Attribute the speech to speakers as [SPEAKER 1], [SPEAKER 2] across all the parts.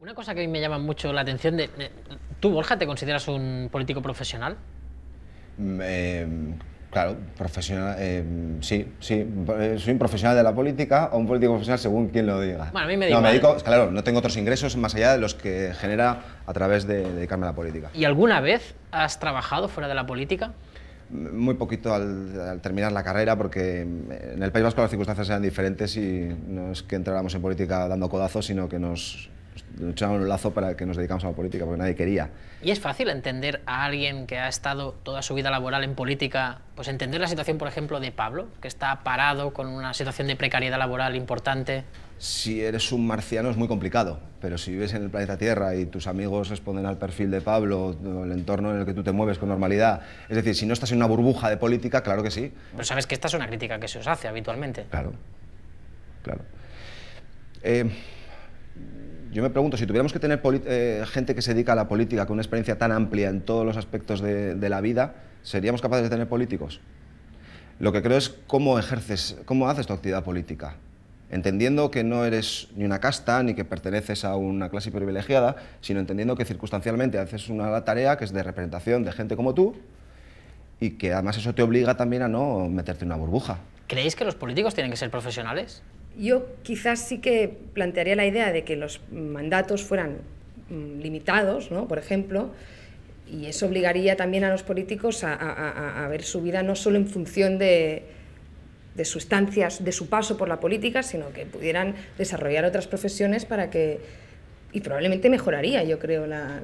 [SPEAKER 1] Una cosa que a mí me llama mucho la atención de... ¿Tú, Borja, te consideras un político profesional?
[SPEAKER 2] Mm, em, claro, profesional, em, sí, sí. Soy un profesional de la política o un político profesional según quien lo diga.
[SPEAKER 1] Bueno, a mí me No, me dedico,
[SPEAKER 2] claro, no tengo otros ingresos más allá de los que genera a través de dedicarme a la política.
[SPEAKER 1] ¿Y alguna vez has trabajado fuera de la política?
[SPEAKER 2] Mm, muy poquito al, al, terminar la carrera porque mm, en el País Vasco las circunstancias eran diferentes y no es que entráramos en política dando codazos, sino que nos echamos un lazo para que nos dedicamos a la política, porque nadie quería.
[SPEAKER 1] Y es fácil entender a alguien que ha estado toda su vida laboral en política, pues entender la situación, por ejemplo, de Pablo, que está parado con una situación de precariedad laboral importante.
[SPEAKER 2] Si eres un marciano es muy complicado, pero si vives en el planeta Tierra y tus amigos responden al perfil de Pablo, el entorno en el que tú te mueves con normalidad, es decir, si no estás en una burbuja de política, claro que sí.
[SPEAKER 1] Pero sabes que esta es una crítica que se os hace habitualmente.
[SPEAKER 2] Claro, claro. Eh, yo me pregunto, si tuviéramos que tener eh, gente que se dedica a la política con una experiencia tan amplia en todos los aspectos de, de, la vida, ¿seríamos capaces de tener políticos? Lo que creo es cómo ejerces, cómo haces tu actividad política. Entendiendo que no eres ni una casta ni que perteneces a una clase privilegiada, sino entendiendo que circunstancialmente haces una tarea que es de representación de gente como tú y que además eso te obliga también a no meterte en una burbuja.
[SPEAKER 1] ¿Creéis que los políticos tienen que ser profesionales?
[SPEAKER 3] Yo quizás sí que plantearía la idea de que los mandatos fueran mm, limitados, ¿no? por ejemplo, y eso obligaría también a los políticos a, ver su vida no solo en función de, de sustancias, de su paso por la política, sino que pudieran desarrollar otras profesiones para que, y probablemente mejoraría, yo creo, la,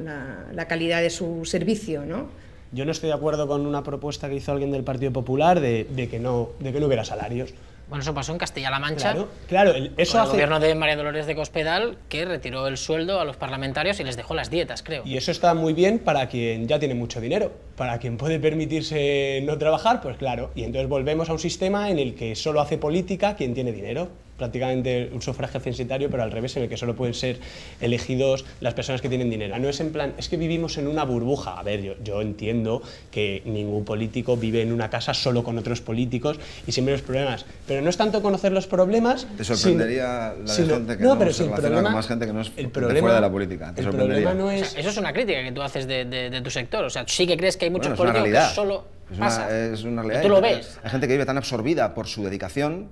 [SPEAKER 3] calidad de su servicio, ¿no?
[SPEAKER 4] Yo no estoy de acuerdo con una propuesta que hizo alguien del Partido Popular que, de que no hubiera salarios. Bueno, eso
[SPEAKER 1] pasó en Castilla-La Mancha. Claro,
[SPEAKER 4] claro el, eso el gobierno
[SPEAKER 1] de María Dolores de Cospedal, que retiró el sueldo a los parlamentarios y les dejó las dietas, creo.
[SPEAKER 4] Y eso está muy bien para quien ya tiene mucho dinero. Para quien puede permitirse no trabajar, pues claro. Y entonces volvemos a un sistema en el que solo hace política quien tiene dinero prácticamente un sufragio censitario, pero al revés, en el que solo pueden ser elegidos las personas que tienen dinero. No es en plan, es que vivimos en una burbuja. A ver, yo, yo entiendo que ningún político vive en una casa solo con otros políticos y sin los problemas. Pero no es tanto conocer los problemas. Te sorprendería la gente que no, pero se el problema, más gente que no es fuera de la
[SPEAKER 2] política. el problema No
[SPEAKER 1] es... eso es una crítica que tú haces de, tu sector. O sea, sí que crees que hay muchos políticos solo.
[SPEAKER 2] Es una, es una realidad. tú lo ves. Hay gente que vive tan absorbida por su dedicación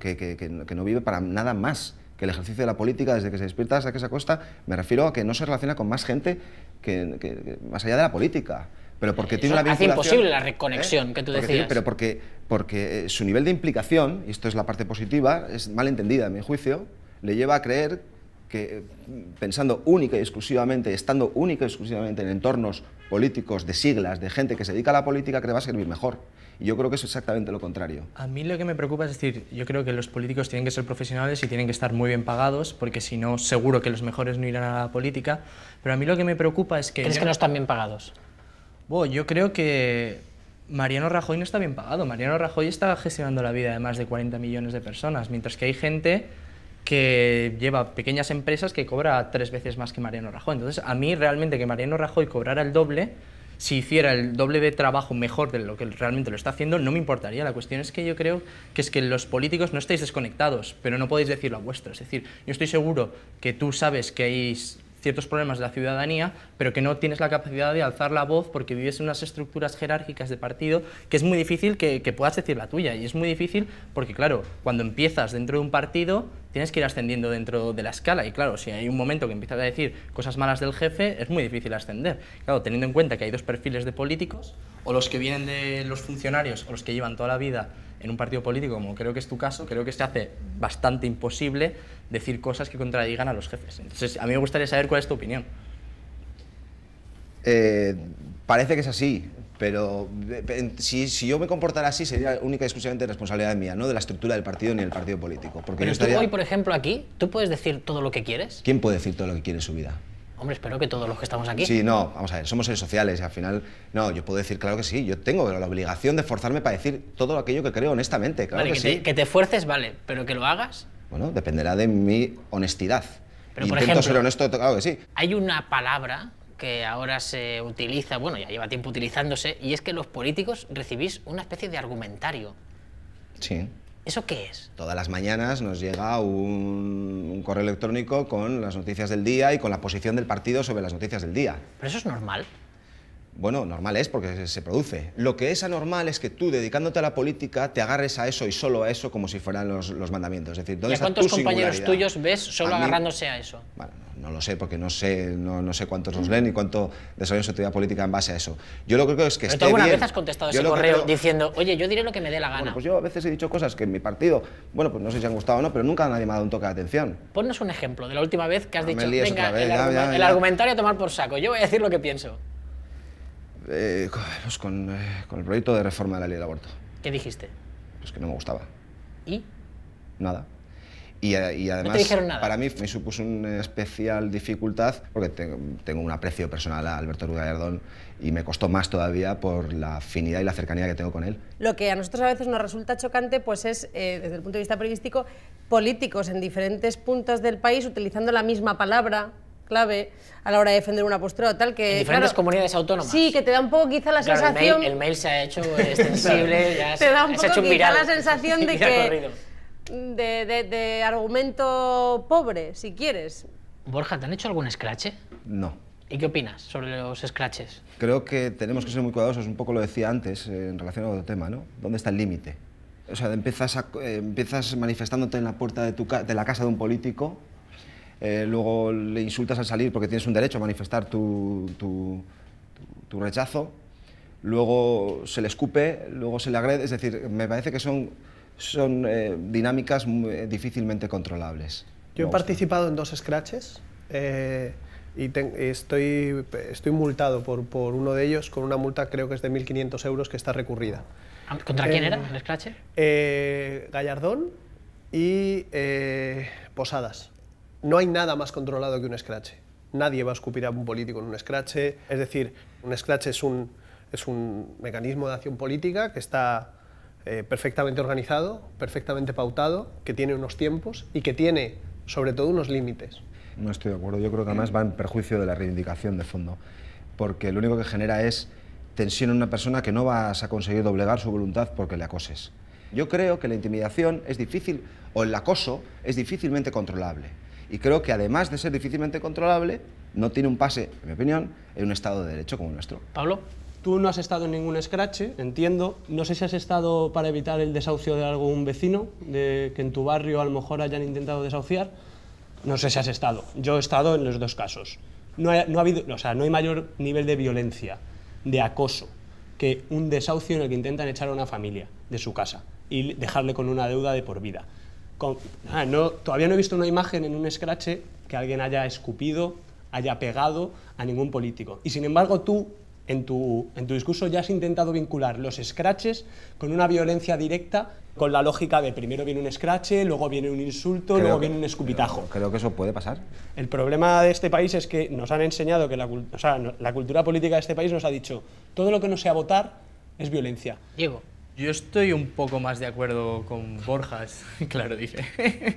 [SPEAKER 2] que, que, no vive para nada más que el ejercicio de la política desde que se despierta hasta que se acuesta, me refiero a que no se relaciona con más gente que, más allá de la política. Pero porque tiene una vinculación... Hace imposible la ¿Eh? reconexión
[SPEAKER 1] que tú decías. pero
[SPEAKER 2] porque, porque eh, su nivel de implicación, y esto es la parte positiva, es mal entendida en mi juicio, le lleva a creer que eh, pensando única y exclusivamente, estando única y exclusivamente en entornos políticos de siglas, de gente que se dedica a la política, que va a servir mejor. Y yo creo que es exactamente lo contrario.
[SPEAKER 3] A mí lo que me preocupa es decir, yo creo que los políticos tienen que ser profesionales y tienen que estar muy bien pagados, porque si no, seguro que los mejores no irán a la política. Pero a mí lo que me preocupa es que... ¿Crees que no están bien pagados? Bueno, yo creo que Mariano Rajoy no está bien pagado. Mariano Rajoy está gestionando la vida de más de 40 millones de personas, mientras que hay gente que lleva pequeñas empresas que cobra tres veces más que Mariano Rajoy. Entonces, a mí realmente que Mariano Rajoy cobrara el doble, si hiciera el doble de trabajo mejor de lo que realmente lo está haciendo, no me importaría. La cuestión es que yo creo que es que los políticos no estáis desconectados, pero no podéis decirlo a vuestro. Es decir, yo estoy seguro que tú sabes que hay ciertos problemas de la ciudadanía, pero que no tienes la capacidad de alzar la voz porque vives en unas estructuras jerárquicas de partido que es muy difícil que, puedas decir la tuya. Y es muy difícil porque, claro, cuando empiezas dentro de un partido, tienes que ir ascendiendo dentro de la escala y claro, si hay un momento que empiezas a decir cosas malas del jefe, es muy difícil ascender. Claro, teniendo en cuenta que hay dos perfiles de políticos, o los que vienen de los funcionarios o los que llevan toda la vida en un partido político, como creo que es tu caso, creo que se hace bastante imposible decir cosas que contradigan a los jefes. Entonces, a mí me gustaría saber cuál es tu opinión.
[SPEAKER 2] Eh, parece que es así, pero si, yo me comportara así sería única y exclusivamente responsabilidad mía, no de la estructura del partido ni del partido político. Porque pero hoy, por
[SPEAKER 1] ejemplo, aquí, ¿tú puedes decir todo lo que quieres?
[SPEAKER 2] ¿Quién puede decir todo lo que quiere en su vida?
[SPEAKER 1] Hombre, espero que todos los que estamos aquí. Sí,
[SPEAKER 2] no, vamos a ver, somos seres sociales y al final, no, yo puedo decir, claro que sí, yo tengo la obligación de forzarme para decir todo aquello que creo honestamente, claro que, sí. Te,
[SPEAKER 1] que te fuerces, vale, pero que lo hagas.
[SPEAKER 2] Bueno, dependerá de mi honestidad. Pero por ejemplo, ser honesto, claro que sí.
[SPEAKER 1] Hay una palabra que ahora se utiliza, bueno, ya lleva tiempo utilizándose, y es que los políticos recibís una especie de argumentario. Sí. ¿Eso qué es?
[SPEAKER 2] Todas las mañanas nos llega un, correo electrónico con las noticias del día y con la posición del partido sobre las noticias del día.
[SPEAKER 1] ¿Pero eso es normal?
[SPEAKER 2] Bueno, normal es porque se produce. Lo que es anormal es que tú, dedicándote a la política, te agarres a eso y solo a eso como si fueran los, mandamientos. Es decir, ¿Y a cuántos compañeros tuyos
[SPEAKER 1] ves solo agarrándose a eso?
[SPEAKER 2] no lo sé porque no sé, no, sé cuántos nos leen y cuánto desarrollan su teoría política en base a eso. Yo lo que creo es que... tú alguna vez has contestado ese correo diciendo,
[SPEAKER 1] oye, yo diré lo que me dé la gana. pues
[SPEAKER 2] yo a veces he dicho cosas que en mi partido, bueno, pues no sé si han gustado o no, pero nunca nadie me ha dado un toque de atención.
[SPEAKER 1] Ponnos un ejemplo de la última vez que has dicho, venga, el, argumentario a tomar por saco, yo voy a decir lo que pienso.
[SPEAKER 2] Eh, pues con, eh, con el proyecto de reforma de la ley del aborto. ¿Qué dijiste? Pues que no me gustaba. ¿Y? Nada. Y, además, para mí me supuso una especial dificultad porque tengo, un aprecio personal a Alberto Gallardón y me costó más todavía por la afinidad y la cercanía que tengo con él.
[SPEAKER 1] Lo que a nosotros a veces nos resulta chocante pues es, eh, desde el punto de vista periodístico, políticos en diferentes puntos del país utilizando la misma palabra, clave a la hora de defender una postura tal que... En diferentes comunidades autónomas. Sí, que te da un poco quizá la sensación... El mail, se ha hecho extensible, ya te da un poco quizá la sensación de que de, argumento pobre, si quieres. Borja, ¿te han hecho algún escrache? No. ¿Y qué opinas sobre los scratches?
[SPEAKER 2] Creo que tenemos que ser muy cuidadosos, un poco lo decía antes eh, en relación a otro tema, ¿no? ¿Dónde está el límite? O sea, empiezas, eh, empiezas manifestándote en la puerta de, la casa de un político, eh, luego le insultas al salir porque tienes un derecho a manifestar tu, tu, rechazo, luego se le escupe, luego se le agrede, es decir, me parece que son son eh, dinámicas eh, difícilmente controlables. Yo he
[SPEAKER 4] participado en dos scratches eh, y estoy, estoy multado por, por, uno de ellos con una multa creo que es de 1.500 euros que está recurrida. Ah, ¿Contra quién era el scratch? Gallardón y Posadas. No hay nada más controlado que un scratch. Nadie va a escupir a un político en un scratch. Es decir, un scratch es un, es un mecanismo de acción política que está eh, perfectamente organizado, perfectamente pautado, que tiene unos tiempos y que tiene sobre todo unos límites.
[SPEAKER 2] No estoy de acuerdo, yo creo que además va en perjuicio de la reivindicación de fondo, porque lo único que genera es tensión en una persona que no vas a conseguir doblegar su voluntad porque le acoses. Yo creo que la intimidación es difícil, o el acoso es difícilmente controlable. Y creo que además de ser difícilmente controlable, no tiene un pase, en mi opinión, en un Estado de Derecho como el nuestro.
[SPEAKER 4] Pablo. Tú no has estado en ningún scratch, entiendo. No sé si has estado para evitar el desahucio de algún vecino, de que en tu barrio a lo mejor hayan intentado desahuciar. No sé si has estado. Yo he estado en los dos casos. No, ha, habido, sea, no hay mayor nivel de violencia, de acoso, que un desahucio en el que intentan echar a una familia de su casa y dejarle con una deuda de por vida. Ah, no, todavía no he visto una imagen en un scratch que alguien haya escupido, haya pegado a ningún político. Y sin embargo tú en tu, en tu discurso ya has intentado vincular los scratches con una violencia directa, con la lógica de primero viene un scratch, luego viene un insulto, luego viene un escupitajo.
[SPEAKER 2] Creo, que eso puede pasar.
[SPEAKER 4] El problema de este país es que nos han enseñado que la, cultura política de este país nos ha dicho todo lo que no sea votar es violencia.
[SPEAKER 3] Diego. Yo estoy un poco más de acuerdo con Borjas, claro, dice.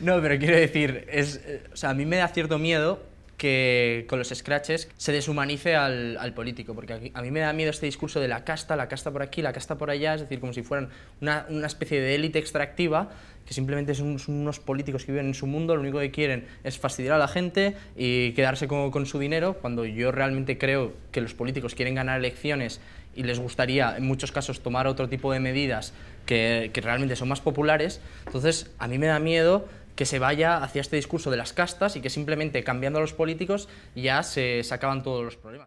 [SPEAKER 3] no, pero quiero decir, es, eh, sea, a mí me da cierto miedo que con los scratches se deshumanice al, político, porque a mí me da miedo este discurso de la casta, la casta por aquí, la casta por allá, es decir, como si fueran una, una especie de élite extractiva que simplemente son, unos políticos que viven en su mundo, lo único que quieren es fastidiar a la gente y quedarse con, con, su dinero, cuando yo realmente creo que los políticos quieren ganar elecciones y les gustaría en muchos casos tomar otro tipo de medidas que, que realmente son más populares, entonces a mí me da miedo que se vaya hacia este discurso de las castas y que simplemente cambiando a los políticos ya se, sacaban todos los problemas.